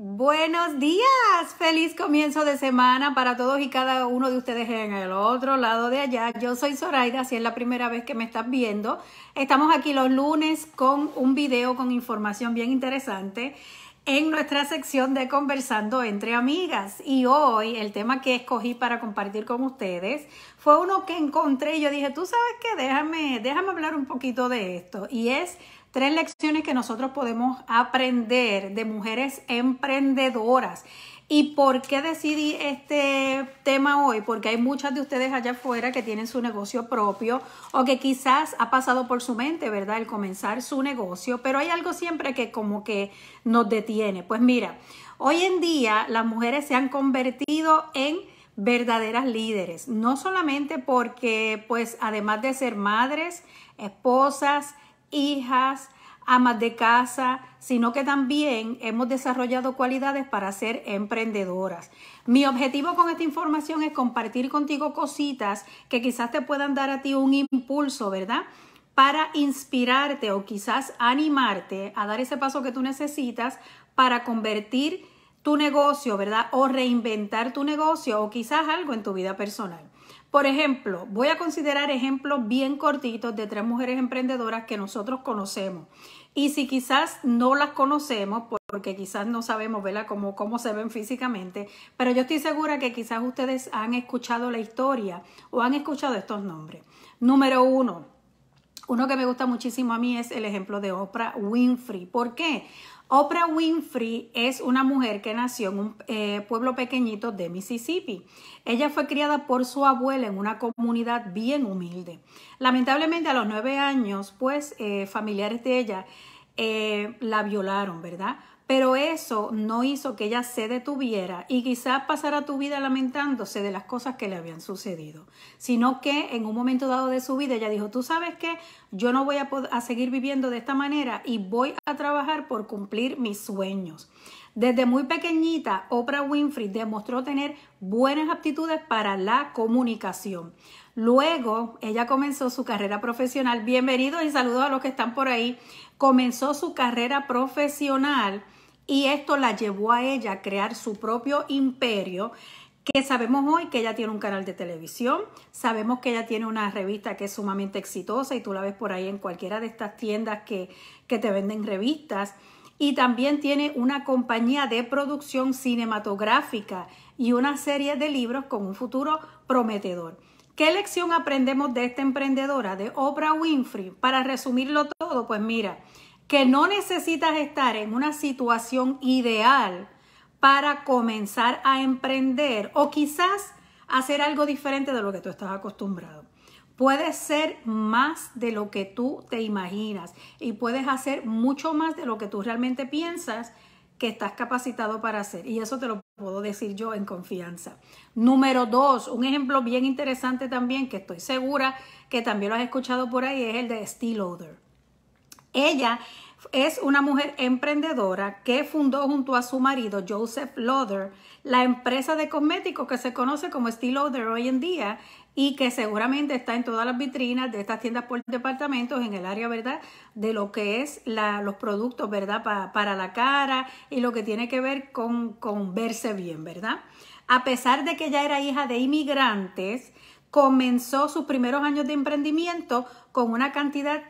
Buenos días, feliz comienzo de semana para todos y cada uno de ustedes en el otro lado de allá. Yo soy Zoraida, si es la primera vez que me estás viendo. Estamos aquí los lunes con un video con información bien interesante en nuestra sección de Conversando entre Amigas. Y hoy el tema que escogí para compartir con ustedes fue uno que encontré y yo dije, tú sabes qué, déjame, déjame hablar un poquito de esto. Y es tres lecciones que nosotros podemos aprender de mujeres emprendedoras. ¿Y por qué decidí este tema hoy? Porque hay muchas de ustedes allá afuera que tienen su negocio propio o que quizás ha pasado por su mente, ¿verdad? El comenzar su negocio, pero hay algo siempre que como que nos detiene. Pues mira, hoy en día las mujeres se han convertido en verdaderas líderes, no solamente porque pues además de ser madres, esposas, hijas, amas de casa, sino que también hemos desarrollado cualidades para ser emprendedoras. Mi objetivo con esta información es compartir contigo cositas que quizás te puedan dar a ti un impulso, ¿verdad? Para inspirarte o quizás animarte a dar ese paso que tú necesitas para convertir tu negocio, ¿verdad? O reinventar tu negocio o quizás algo en tu vida personal. Por ejemplo, voy a considerar ejemplos bien cortitos de tres mujeres emprendedoras que nosotros conocemos. Y si quizás no las conocemos, porque quizás no sabemos Cómo, cómo se ven físicamente, pero yo estoy segura que quizás ustedes han escuchado la historia o han escuchado estos nombres. Número uno, uno que me gusta muchísimo a mí es el ejemplo de Oprah Winfrey. ¿Por qué? Oprah Winfrey es una mujer que nació en un eh, pueblo pequeñito de Mississippi. Ella fue criada por su abuela en una comunidad bien humilde. Lamentablemente a los nueve años, pues eh, familiares de ella eh, la violaron, ¿verdad? pero eso no hizo que ella se detuviera y quizás pasara tu vida lamentándose de las cosas que le habían sucedido, sino que en un momento dado de su vida ella dijo, tú sabes que yo no voy a, a seguir viviendo de esta manera y voy a trabajar por cumplir mis sueños. Desde muy pequeñita, Oprah Winfrey demostró tener buenas aptitudes para la comunicación. Luego, ella comenzó su carrera profesional. Bienvenidos y saludos a los que están por ahí. Comenzó su carrera profesional y esto la llevó a ella a crear su propio imperio que sabemos hoy que ella tiene un canal de televisión, sabemos que ella tiene una revista que es sumamente exitosa y tú la ves por ahí en cualquiera de estas tiendas que, que te venden revistas. Y también tiene una compañía de producción cinematográfica y una serie de libros con un futuro prometedor. ¿Qué lección aprendemos de esta emprendedora, de Oprah Winfrey? Para resumirlo todo, pues mira, que no necesitas estar en una situación ideal para comenzar a emprender o quizás hacer algo diferente de lo que tú estás acostumbrado. Puedes ser más de lo que tú te imaginas y puedes hacer mucho más de lo que tú realmente piensas que estás capacitado para hacer. Y eso te lo puedo decir yo en confianza. Número dos, un ejemplo bien interesante también que estoy segura que también lo has escuchado por ahí es el de Steel ella es una mujer emprendedora que fundó junto a su marido Joseph Loder, la empresa de cosméticos que se conoce como Steel Lauder hoy en día y que seguramente está en todas las vitrinas de estas tiendas por departamentos en el área, ¿verdad? De lo que es los productos, ¿verdad? para la cara y lo que tiene que ver con, con verse bien, ¿verdad? A pesar de que ella era hija de inmigrantes, comenzó sus primeros años de emprendimiento con una cantidad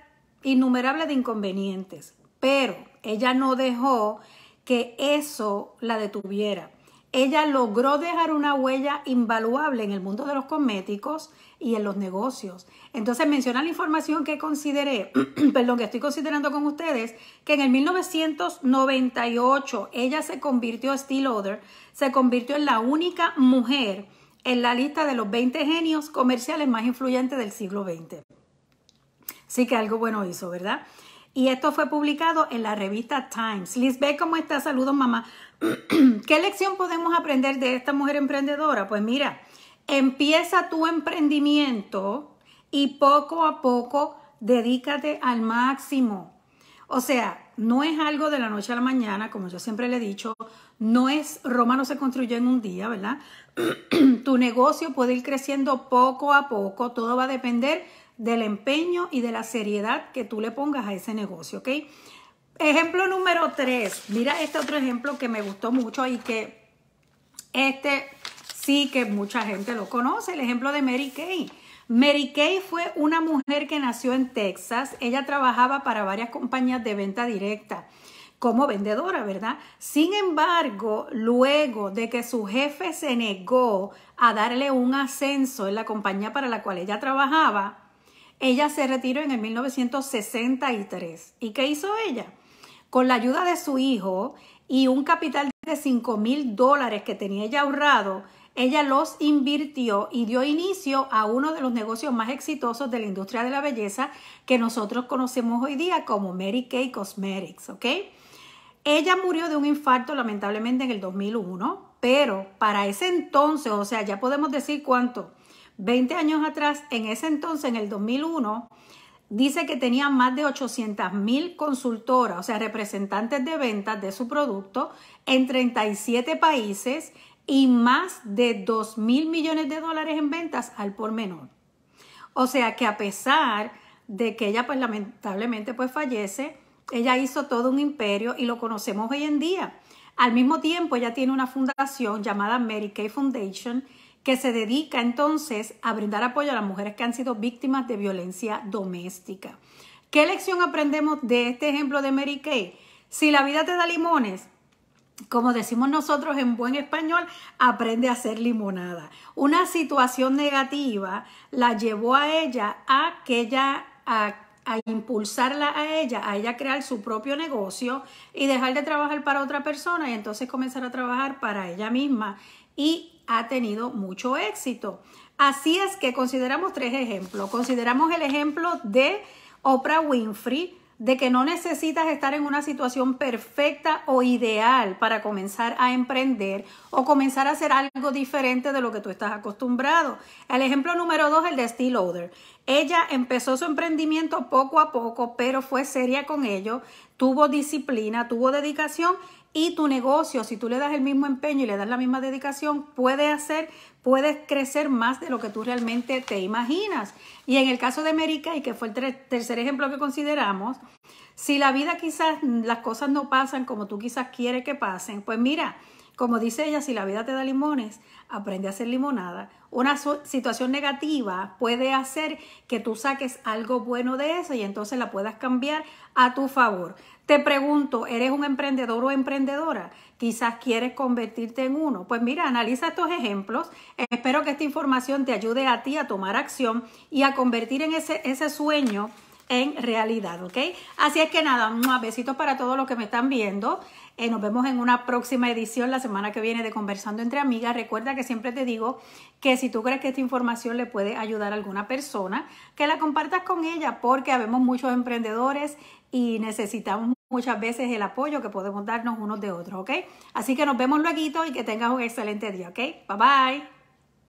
innumerable de inconvenientes, pero ella no dejó que eso la detuviera. Ella logró dejar una huella invaluable en el mundo de los cosméticos y en los negocios. Entonces menciona la información que consideré, perdón, que estoy considerando con ustedes, que en el 1998 ella se convirtió, Steel Other, se convirtió en la única mujer en la lista de los 20 genios comerciales más influyentes del siglo XX. Sí que algo bueno hizo, ¿verdad? Y esto fue publicado en la revista Times. ve ¿cómo está? Saludos, mamá. ¿Qué lección podemos aprender de esta mujer emprendedora? Pues mira, empieza tu emprendimiento y poco a poco dedícate al máximo. O sea, no es algo de la noche a la mañana, como yo siempre le he dicho, no es, Roma no se construyó en un día, ¿verdad? tu negocio puede ir creciendo poco a poco, todo va a depender del empeño y de la seriedad que tú le pongas a ese negocio, ¿ok? Ejemplo número tres. Mira este otro ejemplo que me gustó mucho y que este sí que mucha gente lo conoce, el ejemplo de Mary Kay. Mary Kay fue una mujer que nació en Texas. Ella trabajaba para varias compañías de venta directa como vendedora, ¿verdad? Sin embargo, luego de que su jefe se negó a darle un ascenso en la compañía para la cual ella trabajaba, ella se retiró en el 1963. ¿Y qué hizo ella? Con la ayuda de su hijo y un capital de 5 mil dólares que tenía ella ahorrado, ella los invirtió y dio inicio a uno de los negocios más exitosos de la industria de la belleza que nosotros conocemos hoy día como Mary Kay Cosmetics, ¿ok? Ella murió de un infarto lamentablemente en el 2001, pero para ese entonces, o sea, ya podemos decir cuánto, 20 años atrás, en ese entonces, en el 2001, dice que tenía más de 800 mil consultoras, o sea, representantes de ventas de su producto en 37 países y más de 2 mil millones de dólares en ventas al por menor. O sea que a pesar de que ella pues lamentablemente pues fallece, ella hizo todo un imperio y lo conocemos hoy en día. Al mismo tiempo ella tiene una fundación llamada Mary Kay Foundation que se dedica entonces a brindar apoyo a las mujeres que han sido víctimas de violencia doméstica. ¿Qué lección aprendemos de este ejemplo de Mary Kay? Si la vida te da limones, como decimos nosotros en buen español, aprende a hacer limonada. Una situación negativa la llevó a ella a que ella a a impulsarla a ella, a ella crear su propio negocio y dejar de trabajar para otra persona y entonces comenzar a trabajar para ella misma y ha tenido mucho éxito. Así es que consideramos tres ejemplos. Consideramos el ejemplo de Oprah Winfrey, de que no necesitas estar en una situación perfecta o ideal para comenzar a emprender o comenzar a hacer algo diferente de lo que tú estás acostumbrado. El ejemplo número dos, el de Steel Oder. Ella empezó su emprendimiento poco a poco, pero fue seria con ello, tuvo disciplina, tuvo dedicación y tu negocio, si tú le das el mismo empeño y le das la misma dedicación, puede hacer, puedes crecer más de lo que tú realmente te imaginas. Y en el caso de América, y que fue el tercer ejemplo que consideramos, si la vida quizás, las cosas no pasan como tú quizás quieres que pasen, pues mira, como dice ella, si la vida te da limones, aprende a hacer limonada. Una situación negativa puede hacer que tú saques algo bueno de eso y entonces la puedas cambiar a tu favor. Te pregunto, ¿eres un emprendedor o emprendedora? Quizás quieres convertirte en uno. Pues mira, analiza estos ejemplos. Espero que esta información te ayude a ti a tomar acción y a convertir en ese, ese sueño en realidad, ¿ok? Así es que nada, besito para todos los que me están viendo. Eh, nos vemos en una próxima edición la semana que viene de Conversando entre Amigas. Recuerda que siempre te digo que si tú crees que esta información le puede ayudar a alguna persona, que la compartas con ella porque habemos muchos emprendedores y necesitamos muchas veces el apoyo que podemos darnos unos de otros, ¿ok? Así que nos vemos luego y que tengas un excelente día, ¿ok? Bye bye.